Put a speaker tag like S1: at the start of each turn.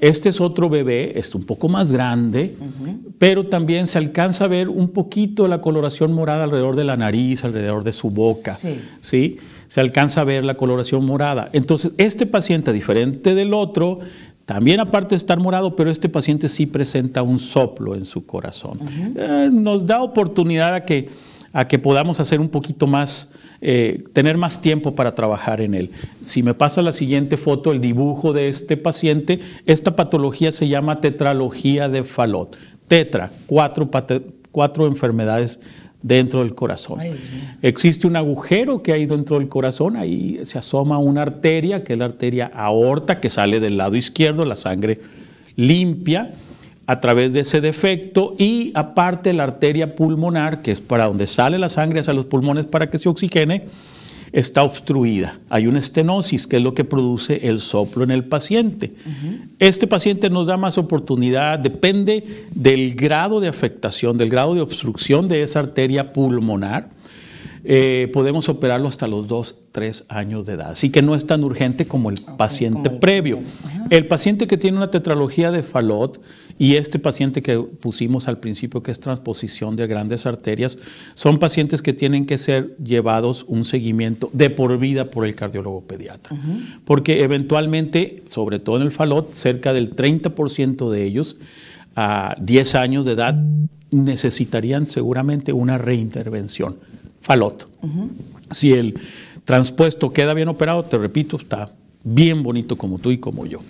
S1: Este es otro bebé, es este un poco más grande, pero también se alcanza a ver un poquito la coloración morada alrededor de la nariz, alrededor de su boca. Sí. Se alcanza a ver la coloración morada. Entonces, este paciente, diferente del otro, también aparte de estar morado, pero este paciente sí presenta un soplo en su corazón. Eh, nos da oportunidad a que a que podamos hacer un poquito más, eh, tener más tiempo para trabajar en él. Si me pasa la siguiente foto, el dibujo de este paciente, esta patología se llama tetralogía de Fallot. Tetra, cuatro, enfermedades dentro del corazón. Existe un agujero que hay dentro del corazón, ahí se asoma una arteria, que es la arteria aorta, que sale del lado izquierdo, la sangre limpia a través de ese defecto y aparte la arteria pulmonar, que es para donde sale la sangre hacia los pulmones para que se oxigene, está obstruida. Hay una estenosis, que es lo que produce el soplo en el paciente. Este paciente nos da más oportunidad, depende del grado de afectación, del grado de obstrucción de esa arteria pulmonar eh, podemos operarlo hasta los 2, 3 años de edad. Así que no es tan urgente como el paciente previo. El paciente que tiene una tetralogía de falot y este paciente que pusimos al principio, que es transposición de grandes arterias, son pacientes que tienen que ser llevados un seguimiento de por vida por el cardiólogo pediatra. Porque eventualmente, sobre todo en el falot, cerca del 30% de ellos a 10 años de edad necesitarían seguramente una reintervención falot. Si el transpuesto queda bien operado, te repito, está bien bonito como tú y como yo.